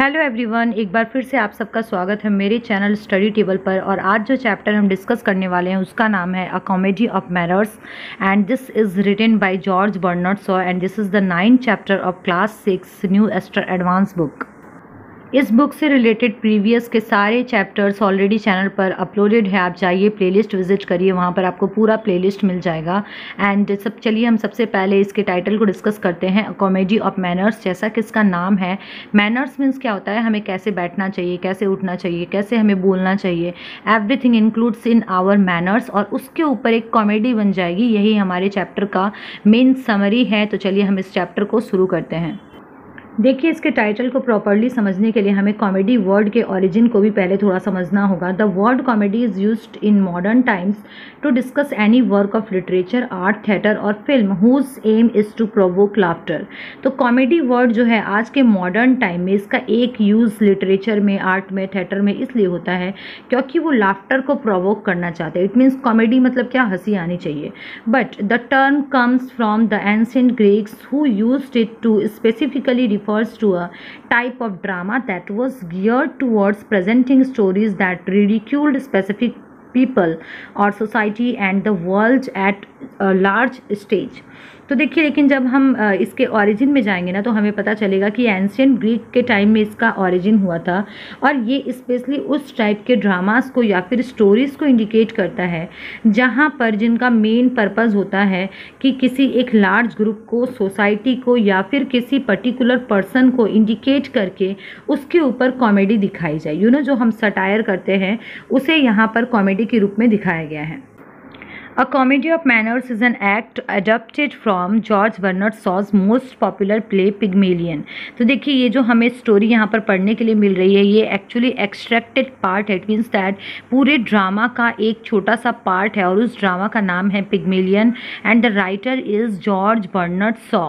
Hello everyone एक बार फिर से आप सबका स्वागत है मेरे चैनल स्टडी टेबल पर और आज जो चैप्टर हम डिस्कस करने वाले हैं उसका नाम है a comedy of manners and this is written by George Bernard Shaw and this is the ninth chapter of class six new Aster advance book इस बुक से रिलेटेड प्रीवियस के सारे चैप्टर्स ऑलरेडी चैनल पर uploaded है आप जाइए playlist visit करिए वहाँ पर आपको पूरा प्लेलिस्ट मिल जाएगा एंड सब चलिए हम सबसे पहले इसके टाइटल को डिस्कस करते हैं कॉमेडी ऑफ मैनर्स जैसा कि इसका नाम है मैनर्स मीन्स क्या होता है हमें कैसे बैठना चाहिए कैसे उठना चाहिए कैसे हमें बोलना चाहिए everything includes in our manners और उसके ऊपर एक कॉमेडी बन जाएगी यही हमारे चैप्टर का मेन समरी है तो चलिए हम इस चैप्टर को शुरू करते हैं देखिए इसके टाइटल को प्रॉपरली समझने के लिए हमें कॉमेडी वर्ड के ओरिजिन को भी पहले थोड़ा समझना होगा the word comedy is use in modern times to discuss any work of literature art theatre और film whose aim is to provoke laughter तो कॉमेडी वर्ड जो है आज के मॉडर्न टाइम में इसका एक यूज़ लिटरेचर में आर्ट में थिएटर में इसलिए होता है क्योंकि वो लाफ्टर को प्रोवोक करना चाहते हैं इट मीन्स कॉमेडी मतलब क्या हंसी आनी चाहिए but the term comes from the ancient Greeks who use it to specifically refers to a type of drama that was geared towards presenting stories that ridiculed specific people or society and the world at a large stage. तो देखिए लेकिन जब हम इसके origin में जाएंगे ना तो हमें पता चलेगा कि एंशियन ग्रीक के टाइम में इसका ऑरिजिन हुआ था और ये स्पेशली उस टाइप के ड्रामास को या फिर स्टोरीज़ को इंडिकेट करता है जहाँ पर जिनका मेन पर्पज़ होता है कि किसी एक लार्ज ग्रुप को सोसाइटी को या फिर किसी पर्टिकुलर पर्सन को इंडिकेट करके उसके ऊपर कॉमेडी दिखाई जाए यू you नो know, जो हम सटायर करते हैं उसे यहाँ पर कॉमेडी के रूप में दिखाया गया है A Comedy of Manners is an act adapted from George Bernard Shaw's most popular play Pygmalion. तो देखिए ये जो हमें स्टोरी यहाँ पर पढ़ने के लिए मिल रही है ये एक्चुअली एक्सट्रैक्टेड पार्ट है इट मीन्स दैट पूरे ड्रामा का एक छोटा सा पार्ट है और उस ड्रामा का नाम है Pygmalion and the writer is George Bernard Shaw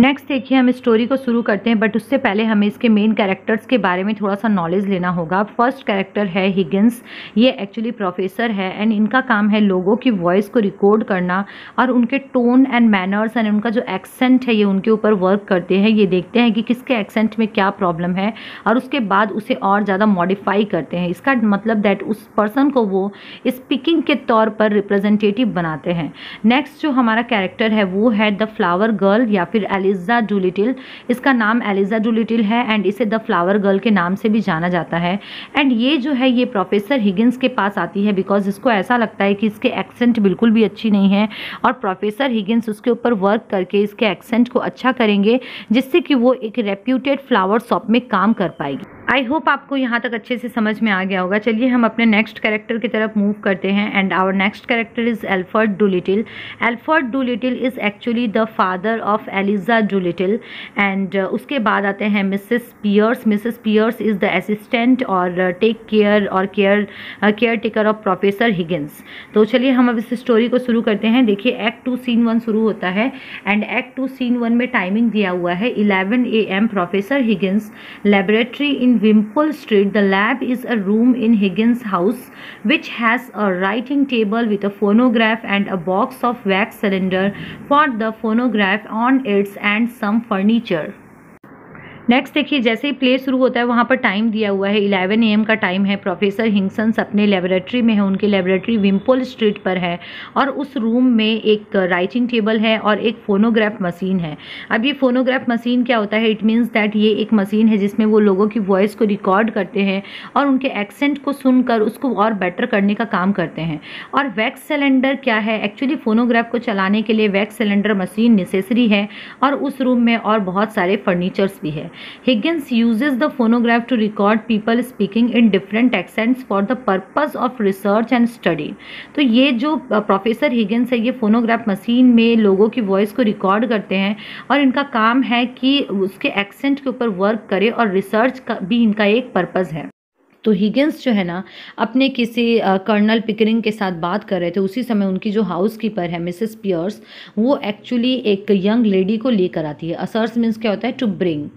next देखिए हम स्टोरी को शुरू करते हैं बट उससे पहले हमें इसके मेन कैरेक्टर्स के बारे में थोड़ा सा नॉलेज लेना होगा फर्स्ट कैरेक्टर है हिगिन्स ये एक्चुअली प्रोफेसर है एंड इनका काम है लोगों की वॉइस को रिकॉर्ड करना और उनके टोन एंड मैनर्स एंड उनका जो एक्सेंट है ये उनके ऊपर वर्क करते हैं ये देखते हैं कि किसके एक्सेंट में क्या प्रॉब्लम है और उसके बाद उसे और ज़्यादा मॉडिफाई करते हैं इसका मतलब दैट उस पर्सन को वो स्पीकिंग के तौर पर रिप्रेजेंटेटिव बनाते हैं नेक्स्ट जो हमारा कैरेक्टर है वो है द फ्लावर गर्ल या फिर एल एलिजा जूलिटिल इसका नाम एलिजा डूलिटिल है एंड इसे द फ्लावर गर्ल के नाम से भी जाना जाता है एंड ये जो है ये प्रोफेसर हिगिंस के पास आती है बिकॉज इसको ऐसा लगता है कि इसके एक्सेंट बिल्कुल भी अच्छी नहीं है और प्रोफेसर हिगिंस उसके ऊपर वर्क करके इसके एक्सेंट को अच्छा करेंगे जिससे कि वो एक रेप्यूटेड फ्लावर शॉप में काम कर पाएगी आई होप आपको यहाँ तक अच्छे से समझ में आ गया होगा चलिए हम अपने नेक्स्ट कैरेक्टर की तरफ मूव करते हैं and our next character is Alfred Doolittle Alfred Doolittle is actually the father of Eliza Doolittle and उसके बाद आते हैं Mrs Pearce Mrs Pearce is the assistant और टेक uh, केयर और care caretaker of professor Higgins तो चलिए हम अब इस स्टोरी को शुरू करते हैं देखिए एक्ट टू सीन वन शुरू होता है and act two scene one में टाइमिंग दिया हुआ है eleven A M professor Higgins laboratory in in Wimpole Street. The lab is a room in Higgins' house which has a writing table with a phonograph and a box of wax cylinder for the phonograph on its and some furniture. Next देखिए जैसे ही play शुरू होता है वहाँ पर time दिया हुआ है 11 एम का टाइम है प्रोफेसर हिंगसन्स अपने लेबोरेटरी में है उनकी लेबोरेटरी विम्पोल स्ट्रीट पर है और उस रूम में एक राइटिंग टेबल है और एक फोनोग्राफ मशीन है अब ये फोनोग्राफ मशीन क्या होता है इट मीन्स दैट ये एक मशीन है जिसमें वो लोगों की वॉइस को रिकॉर्ड करते हैं और उनके एक्सेंट को सुनकर उसको और बेटर करने का काम करते हैं और वैक्स सिलेंडर क्या है एक्चुअली फोनोग्राफ को चलाने के लिए वैक्स सिलेंडर मशीन नेसेसरी है और उस रूम में और बहुत सारे फर्नीचर्स भी है Higgins uses the phonograph to record people speaking in different accents for the purpose of research and study. तो ये जो प्रोफेसर हिगिन्स है ये फोनोग्राफ मशीन में लोगों की वॉइस को रिकॉर्ड करते हैं और इनका काम है कि उसके एक्सेंट के ऊपर वर्क करें और रिसर्च का भी इनका एक पर्पज़ है तो हिगिन्स जो है ना अपने किसी कर्नल पिकरिंग के साथ बात कर रहे थे उसी समय उनकी जो हाउस कीपर है मिसेस पियर्स वो एक्चुअली एक यंग लेडी को लेकर आती है असर्स मीन्स क्या होता है to bring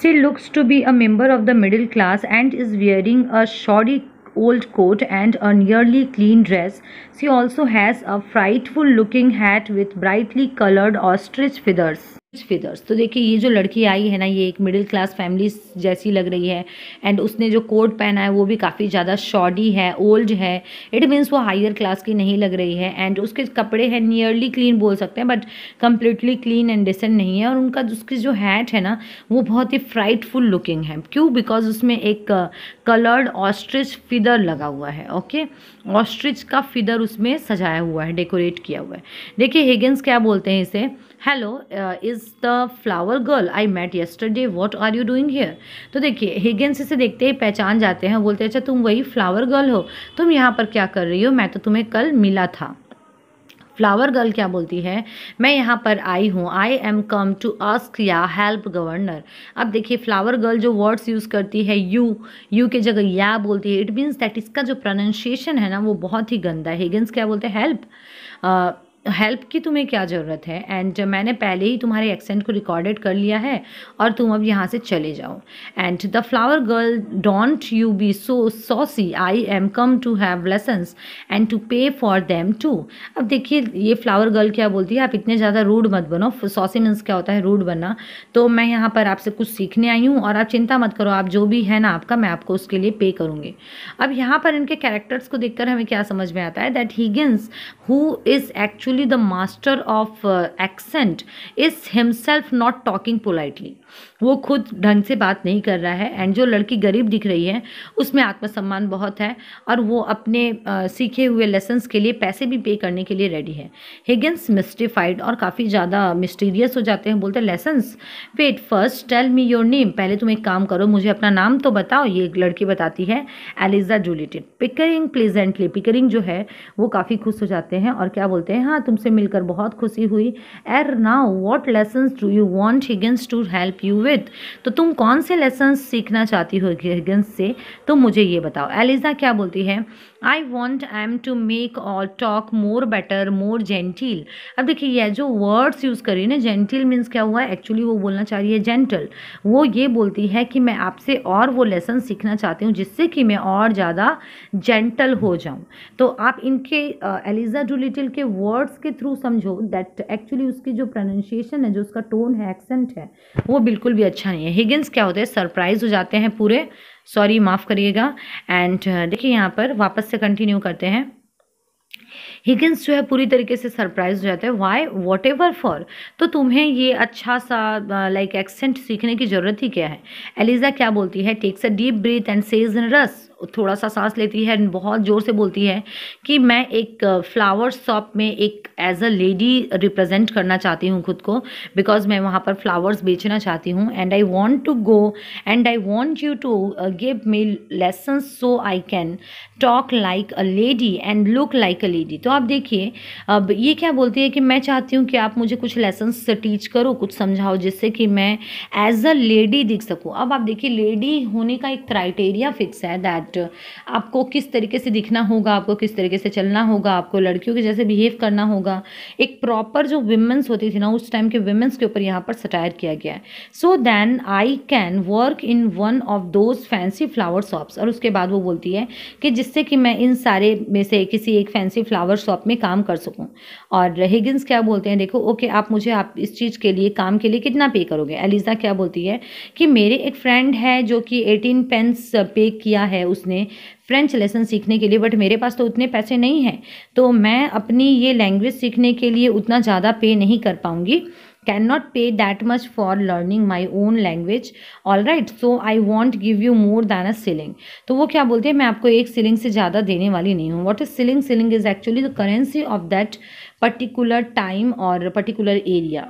She looks to be a member of the middle class and is wearing a shoddy old coat and a nearly clean dress. She also has a frightful looking hat with brightly colored ostrich feathers. Feathers तो देखिए ये जो लड़की आई है ना ये एक middle class family जैसी लग रही है एंड उसने जो कोट पहना है वो भी काफ़ी ज़्यादा शॉडी है ओल्ड है इट मीन्स वो हायर क्लास की नहीं लग रही है एंड उसके कपड़े हैं नियरली क्लीन बोल सकते हैं but completely clean and decent नहीं है और उनका उसकी जो हैट है ना वो बहुत ही फ्राइटफुल लुकिंग है क्यों बिकॉज उसमें एक कलर्ड ऑस्ट्रिच फिदर लगा हुआ है ओके ऑस्ट्रिच का फिदर उसमें सजाया हुआ है डेकोरेट किया हुआ है देखिए हेगन्स क्या बोलते हैं इसे hello is the flower girl I met yesterday what are you doing here तो देखिए हिगेंस इसे देखते ही पहचान जाते हैं बोलते अच्छा तुम वही फ्लावर गर्ल हो तुम यहाँ पर क्या कर रही हो मैं तो तुम्हें कल मिला था फ्लावर गर्ल क्या बोलती है मैं यहाँ पर आई हूँ I am come to ask या हेल्प गवर्नर अब देखिए फ्लावर गर्ल जो वर्ड्स यूज़ करती है यू यू के जगह या बोलती है इट मीन्स दैट इसका जो प्रोनाशिएशन है ना वो बहुत ही गंदा है हिगेंस क्या बोलते हैं हेल्प हेल्प की तुम्हें क्या ज़रूरत है एंड मैंने पहले ही तुम्हारे एक्सेंट को रिकॉर्डेड कर लिया है और तुम अब यहाँ से चले जाओ and the flower girl don't you be so saucy I am come to have lessons and to pay for them too अब देखिए ये फ्लावर गर्ल क्या बोलती है आप इतने ज़्यादा रूड मत बनो सॉसी मीन्स क्या होता है रूड बनना तो मैं यहाँ पर आपसे कुछ सीखने आई हूँ और आप चिंता मत करो आप जो भी है ना आपका मैं आपको उसके लिए पे करूँगी अब यहाँ पर इनके कैरेक्टर्स को देख हमें क्या समझ में आता है that Higgins who is actually actually the master of uh, accent is himself not talking politely वो खुद ढंग से बात नहीं कर रहा है एंड जो लड़की गरीब दिख रही है उसमें आत्मसम्मान बहुत है और वो अपने आ, सीखे हुए लेसन्स के लिए पैसे भी पे करने के लिए रेडी है हिगन्स मिस्टिफाइड और काफ़ी ज़्यादा मिस्टीरियस हो जाते हैं बोलते हैं lessons wait first tell me your name पहले तुम एक काम करो मुझे अपना नाम तो बताओ ये एक लड़की बताती है Eliza Doolittle Pickering pleasantly Pickering जो है वो काफ़ी खुश हो जाते हैं और क्या बोलते हैं हाँ तुमसे मिलकर बहुत खुशी हुई er now what lessons do you want Higgins to help you with तो तुम कौन से लेसन सीखना चाहती हो गिगन्स से तो मुझे ये बताओ एलिजा क्या बोलती है I want I am to make और talk more better more genteel अब देखिए ये जो वर्ड्स यूज़ करी ना जेंटिल मीन्स क्या हुआ है एक्चुअली वो बोलना चाह रही है जेंटल वो ये बोलती है कि मैं आपसे और वो लेसन सीखना चाहती हूँ जिससे कि मैं और ज़्यादा जेंटल हो जाऊँ तो आप इनके एलिजा लिटिल के वर्ड्स के थ्रू समझो दैट एक्चुअली उसकी जो प्रोनाउंसिएशन है जो उसका टोन है एक्सेंट है वो बिल्कुल भी अच्छा नहीं है हिगिन्स क्या होते हैं सरप्राइज हो जाते हैं पूरे सॉरी माफ़ करिएगा एंड uh, देखिए यहाँ पर वापस से कंटिन्यू करते हैं हिगिंस जो है पूरी तरीके से सरप्राइज हो जाता है वाई वॉट एवर फॉर तो तुम्हें ये अच्छा सा लाइक uh, एक्सेंट सीखने की ज़रूरत ही क्या है एलिज़ा क्या बोलती है takes a deep breath and says in रस थोड़ा सा सांस लेती है एंड बहुत ज़ोर से बोलती है कि मैं एक फ्लावर शॉप में एक एज अ लेडी रिप्रेजेंट करना चाहती हूँ खुद को बिकॉज मैं वहाँ पर फ्लावर्स बेचना चाहती हूँ and I want to go and I want you to give me lesson so I can talk like a lady and look like a lady तो आप देखिए अब ये क्या बोलती है कि मैं चाहती हूँ कि आप मुझे कुछ लेसन्स टीच करो कुछ समझाओ जिससे कि मैं एज अ लेडी दिख सकूँ अब आप देखिए लेडी होने का एक क्राइटेरिया फिक्स है दैट इनफैक्ट uh, आपको किस तरीके से दिखना होगा आपको किस तरीके से चलना होगा आपको लड़कियों के जैसे बिहेव करना होगा एक प्रॉपर जो वुमेंस होती थी ना उस टाइम के वुमेंस के ऊपर यहाँ पर सटायर किया गया है so then I can work in one of those fancy flower shops और उसके बाद वो बोलती है कि जिससे कि मैं इन सारे में से किसी एक फैंसी फ्लावर शॉप में काम कर सकूँ और हिगिन्स क्या बोलते हैं देखो ओके आप मुझे आप इस चीज़ के लिए काम के लिए कितना पे करोगे एलिजा क्या बोलती है कि मेरे एक फ्रेंड है जो कि एटीन पेंस पे किया है उस उसने फ्रेंच लेसन सीखने के लिए बट मेरे पास तो उतने पैसे नहीं हैं तो मैं अपनी ये लैंग्वेज सीखने के लिए उतना ज़्यादा पे नहीं कर पाऊँगी can not pay that much for learning my own language all right so I want give you more than a shilling तो वो क्या बोलते हैं मैं आपको एक सीलिंग से ज़्यादा देने वाली नहीं हूँ what is shilling shilling is actually the currency of that particular time और पर्टिकुलर एरिया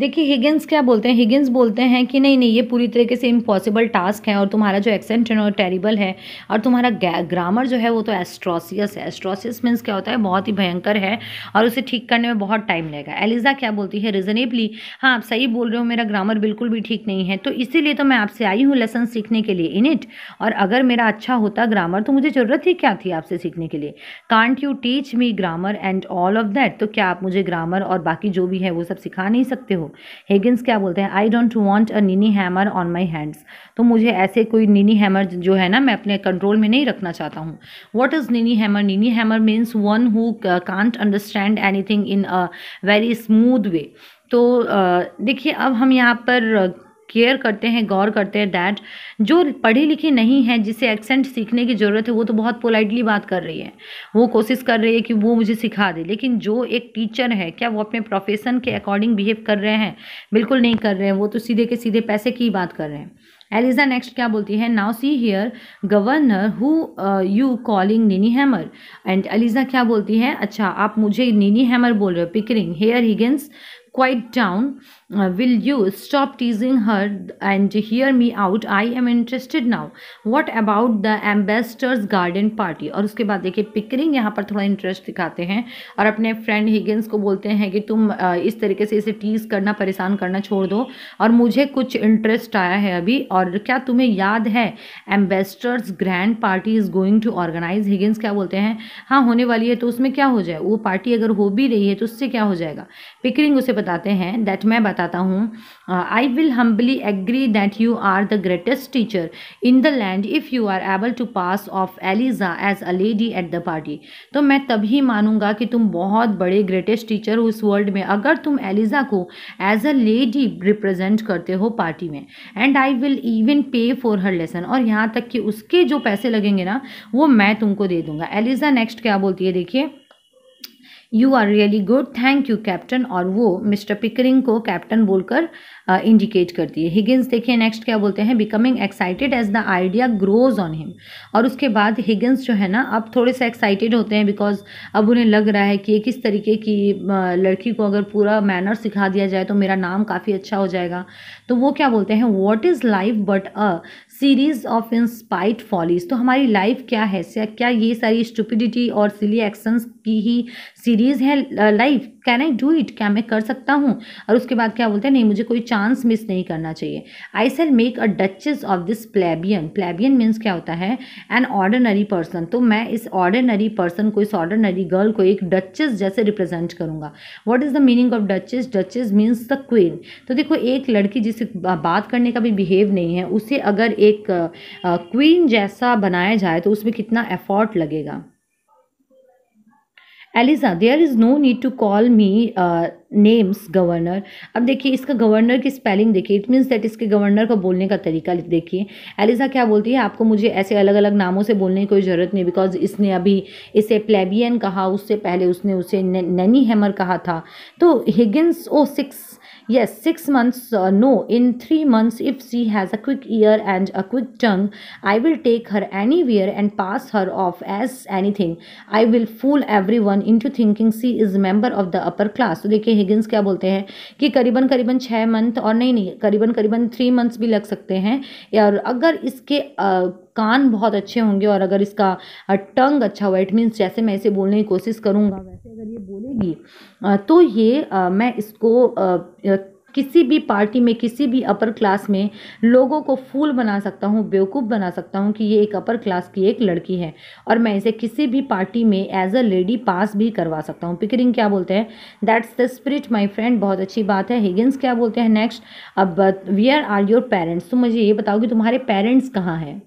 देखिए हिगिन्स क्या बोलते हैं हिगिन्स बोलते हैं कि नहीं नहीं ये पूरी तरीके से इम्पॉसिबल टास्क है और तुम्हारा जो एक्सेंट है वो टेरिबल है और तुम्हारा ग्रामर जो है वो तो एस्ट्रोसियस है एस्ट्रोसियस मीन्स क्या होता है बहुत ही भयंकर है और उसे ठीक करने में बहुत टाइम लगेगा एलिजा क्या बोलती है रिजनेबली हाँ आप सही बोल रहे हो मेरा ग्रामर बिल्कुल भी ठीक नहीं है तो इसीलिए तो मैं आपसे आई हूँ लेसन सीखने के लिए इन इट और अगर मेरा अच्छा होता ग्रामर तो मुझे ज़रूरत ही क्या थी आपसे सीखने के लिए can't you teach me grammar and all of that तो क्या आप मुझे ग्रामर और बाकी जो भी है वो सब सिखा नहीं सकते हो हो हेगिन्स क्या बोलते हैं I don't want a ninny hammer on my hands तो मुझे ऐसे कोई नीनी हैमर जो है ना मैं अपने कंट्रोल में नहीं रखना चाहता हूँ what is ninny hammer ninny hammer means one who can't understand anything in a very smooth way तो uh, देखिए अब हम यहाँ पर केयर करते हैं गौर करते हैं डैट जो पढ़ी लिखी नहीं है जिसे एक्सेंट सीखने की ज़रूरत है वो तो बहुत पोलाइटली बात कर रही है वो कोशिश कर रही है कि वो मुझे सिखा दे लेकिन जो एक टीचर है क्या वो अपने प्रोफेशन के अकॉर्डिंग बिहेव कर रहे हैं बिल्कुल नहीं कर रहे हैं वो तो सीधे के सीधे पैसे की बात कर रहे हैं एलिजा नेक्स्ट क्या बोलती है now see here governor who you calling ninny hammer and Eliza क्या बोलती है अच्छा आप मुझे नीनी हैमर बोल रहे हो Pickering here Higgins quite down. Uh, will you stop teasing her and hear me out? I am interested now. What about the ambassador's garden party? और उसके बाद देखिए पिकरिंग यहाँ पर थोड़ा इंटरेस्ट दिखाते हैं और अपने फ्रेंड हिगिंस को बोलते हैं कि तुम uh, इस तरीके से इसे टीज करना परेशान करना छोड़ दो और मुझे कुछ इंटरेस्ट आया है अभी और क्या तुम्हें याद है ambassador's grand party is going to organize Higgins क्या बोलते हैं हाँ होने वाली है तो उसमें क्या हो जाए वो पार्टी अगर हो भी रही है तो उससे क्या हो जाएगा पिकरिंग उसे बताते हैं दैट मैं बताता हूँ I will humbly agree that you are the greatest teacher in the land if you are able to pass off Eliza as a lady at the party तो मैं तभी मानूंगा कि तुम बहुत बड़े ग्रेटेस्ट टीचर हो इस वर्ल्ड में अगर तुम एलिजा को एज अ लेडी रिप्रेजेंट करते हो पार्टी में and I will even pay for her lesson और यहाँ तक कि उसके जो पैसे लगेंगे ना वो मैं तुमको दे दूंगा एलिजा नेक्स्ट क्या बोलती है देखिए you are really good thank you captain और वो मिस्टर पिकरिंग को कैप्टन बोलकर इंडिकेट uh, करती है हिगिन्स देखिए नेक्स्ट क्या बोलते हैं becoming excited as the idea grows on him और उसके बाद हिगिन्स जो है ना अब थोड़े से एक्साइटेड होते हैं बिकॉज अब उन्हें लग रहा है कि किस तरीके की uh, लड़की को अगर पूरा मैनर सिखा दिया जाए तो मेरा नाम काफ़ी अच्छा हो जाएगा तो वो क्या बोलते हैं what is life but a series of inspired follies तो हमारी लाइफ क्या है क्या ये सारी स्टुपिडिटी और सिली एक्शंस की ही सीरीज है life can I do it क्या मैं कर सकता हूँ और उसके बाद क्या बोलते हैं नहीं मुझे कोई चांस मिस नहीं करना चाहिए I shall make a duchess of this plebeian plebeian means क्या होता है एन ऑर्डनरी पर्सन तो मैं इस ऑर्डनरी पर्सन को इस ऑर्डनरी गर्ल को एक डचेस जैसे रिप्रेजेंट करूँगा what is the meaning of duchess duchess means the queen तो देखो एक लड़की जिसे बात करने का भी बिहेव नहीं है उसे अगर एक एक क्वीन जैसा बनाया जाए तो उसमें कितना एफर्ट लगेगा Eliza there is no need to call me names governor अब देखिए इसका गवर्नर की स्पेलिंग देखिए इट मीन्स दैट इसके गवर्नर का बोलने का तरीका देखिए एलिजा क्या बोलती है आपको मुझे ऐसे अलग अलग नामों से बोलने की कोई ज़रूरत नहीं बिकॉज इसने अभी इसे प्लेबियन कहा उससे पहले उसने उसे नैनी हैमर कहा था तो Higgins oh six yes six months uh, no in three months if she has a quick ear and a quick tongue i will take her anywhere and pass her off as anything i will fool everyone into thinking she is member of the upper class so dekhiye higgins kya bolte hain ki करीबन करीबन 6 month aur nahi nahi करीबन करीबन 3 months bhi lag sakte hain aur agar iske uh, कान बहुत अच्छे होंगे और अगर इसका टंग अच्छा हुआ इट मीन्स जैसे मैं इसे बोलने की कोशिश करूँगा वैसे अगर ये बोलेगी तो ये मैं इसको किसी भी पार्टी में किसी भी अपर क्लास में लोगों को फूल बना सकता हूँ बेवकूफ़ बना सकता हूँ कि ये एक अपर क्लास की एक लड़की है और मैं इसे किसी भी पार्टी में एज अ लेडी पास भी करवा सकता हूँ पिकरिंग क्या बोलते हैं that's the spirit my friend बहुत अच्छी बात है हिगिन्स क्या बोलते हैं नेक्स्ट अब वियर आर योर पेरेंट्स तुम मुझे ये बताओ कि तुम्हारे पेरेंट्स कहाँ हैं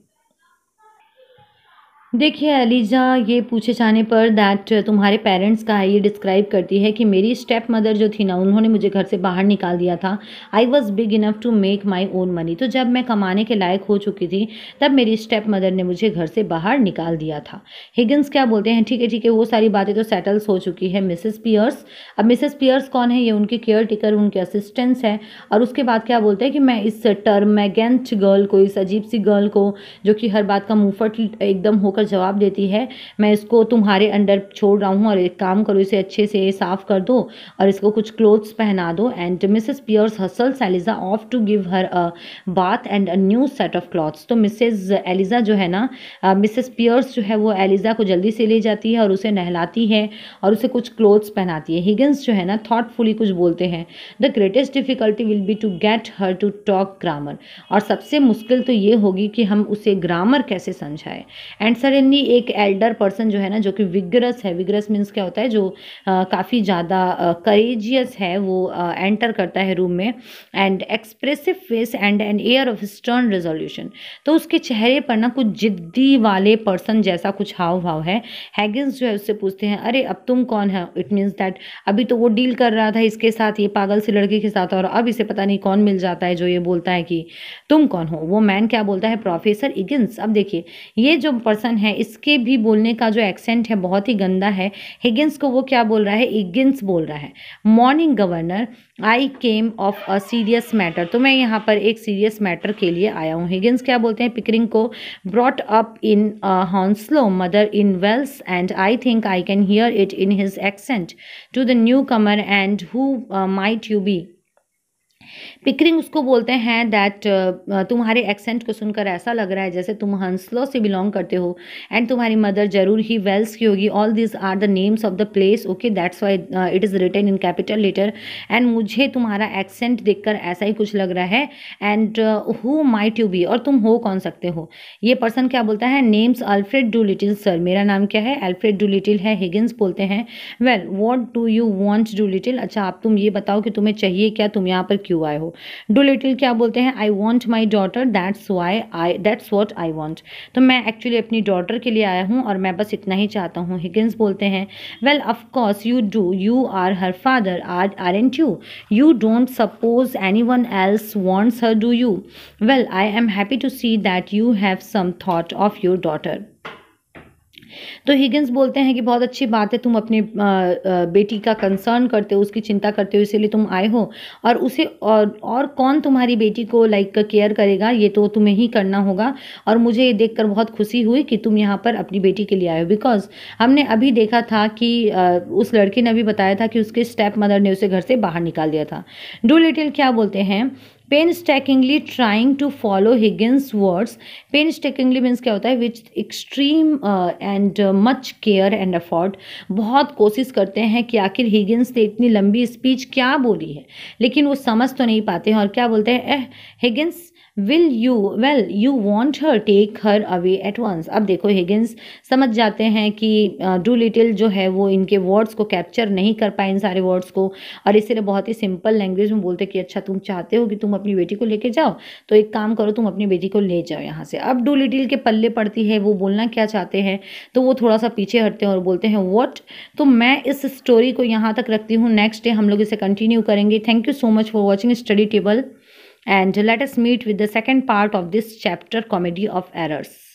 देखिए अलीजा ये पूछे जाने पर दैट तुम्हारे पेरेंट्स का है ये डिस्क्राइब करती है कि मेरी स्टेप मदर जो थी ना उन्होंने मुझे घर से बाहर निकाल दिया था I was big enough to make my own money तो जब मैं कमाने के लायक हो चुकी थी तब मेरी स्टेप मदर ने मुझे घर से बाहर निकाल दिया था हिगन्स क्या बोलते हैं ठीक है ठीक है वो सारी बातें तो सेटल्स हो चुकी है मिसेस पियर्स अब मिसेस पियर्स कौन है ये उनके केयर टेकर उनके असिस्टेंट्स हैं और उसके बाद क्या बोलते हैं कि मैं इस टर्म मैगेंट गर्ल को इस अजीब सी गर्ल को जो कि हर बात का मुँहफट एकदम होकर जवाब देती है मैं इसको तुम्हारे अंडर छोड़ रहा हूँ और एक काम करो इसे अच्छे से साफ कर दो और इसको कुछ क्लोथ्स पहना दो and Mrs Pearce hustle Eliza off to give her a bath and a new set of clothes तो मिसेज एलिजा जो है ना मिसेस पियर्स जो है वो एलिजा को जल्दी से ले जाती है और उसे नहलाती है और उसे कुछ क्लोथ्स पहनाती है हिगन्स जो है ना थाटफुली कुछ बोलते हैं the greatest difficulty will be to get her to talk grammar और सबसे मुश्किल तो ये होगी कि हम उसे ग्रामर कैसे समझाएं एंड सर सिमिलरली एक एल्डर पर्सन जो है ना जो कि विग्रस है विग्रस मीन्स क्या होता है जो काफ़ी ज़्यादा करेजियस है वो एंटर करता है रूम में and expressive face and an air of stern resolution तो उसके चेहरे पर ना कुछ जिद्दी वाले पर्सन जैसा कुछ हाव भाव है हैगिन्स जो है उससे पूछते हैं अरे अब तुम कौन है इट मीन्स दैट अभी तो वो डील कर रहा था इसके साथ ये पागल सी लड़की के साथ और अब इसे पता नहीं कौन मिल जाता है जो ये बोलता है कि तुम कौन हो वो मैन क्या बोलता है प्रोफेसर इगिन्स अब देखिए ये जो पर्सन जॉनसन है इसके भी बोलने का जो एक्सेंट है बहुत ही गंदा है हिगिन्स को वो क्या बोल रहा है इगिन्स बोल रहा है morning governor I came of a serious matter तो मैं यहाँ पर एक सीरियस मैटर के लिए आया हूँ हिगिन्स क्या बोलते हैं पिकरिंग को brought up in Hounslow mother in Wales and I think I can hear it in his accent to the newcomer and who might you be Pickering उसको बोलते हैं दैट uh, uh, तुम्हारे accent को सुनकर ऐसा लग रहा है जैसे तुम हंसलो से बिलोंग करते हो एंड तुम्हारी मदर जरूर ही वेल्स की होगी all this are the names of the place okay that's why it is written in capital letter and मुझे तुम्हारा एक्सेंट देख ऐसा ही कुछ लग रहा है and who might you be और तुम हो कौन सकते हो ये पर्सन क्या बोलता है names Alfred Doolittle sir मेरा नाम क्या है अल्फ्रेड डू लिटिल है हिगिन्स बोलते हैं well what do you want Doolittle अच्छा आप तुम ये बताओ कि तुम्हें चाहिए क्या तुम यहाँ पर क्यों क्यों आए हो डू लिटिल क्या बोलते हैं I want my daughter that's why I that's what I want तो मैं एक्चुअली अपनी डॉटर के लिए आया हूँ और मैं बस इतना ही चाहता हूँ हिगिन्स बोलते हैं well of course you do you are her father are aren't you you don't suppose any one else wants her do you well I am happy to see that you have some thought of your daughter तो Higgins बोलते हैं कि बहुत अच्छी बात है तुम अपने बेटी का कंसर्न करते हो उसकी चिंता करते हो इसीलिए तुम आए हो और उसे और, और कौन तुम्हारी बेटी को लाइक केयर करेगा ये तो तुम्हें ही करना होगा और मुझे ये देख बहुत खुशी हुई कि तुम यहाँ पर अपनी बेटी के लिए आए हो बिकॉज हमने अभी देखा था कि उस लड़के ने अभी बताया था कि उसके स्टेप मदर ने उसे घर से बाहर निकाल दिया था डू लिटिल क्या बोलते हैं trying to follow follow words pain Painstakingly मीन्स क्या होता है which extreme and much care and effort बहुत कोशिश करते हैं कि आखिर हिगिन्स ने इतनी लंबी स्पीच क्या बोली है लेकिन वो समझ तो नहीं पाते हैं और क्या बोलते हैं eh Higgins will you well you want her take her away at once अब देखो हिगिन्स समझ जाते हैं कि डू लिटिल जो है वो इनके वर्ड्स को कैप्चर नहीं कर पाए इन सारे वर्ड्स को और इसलिए बहुत ही सिंपल लैंग्वेज में बोलते कि अच्छा तुम चाहते हो कि तुम अपनी बेटी को लेके जाओ तो एक काम करो तुम अपनी बेटी को ले जाओ यहाँ से अब डू लिटिल के पल्ले पड़ती है वो बोलना क्या चाहते हैं तो वो थोड़ा सा पीछे हटते हैं और बोलते हैं वॉट तो मैं इस स्टोरी को यहाँ तक रखती हूँ नेक्स्ट डे हम लोग इसे कंटिन्यू करेंगे thank you so much for watching study table and let us meet with the second part of this chapter comedy of errors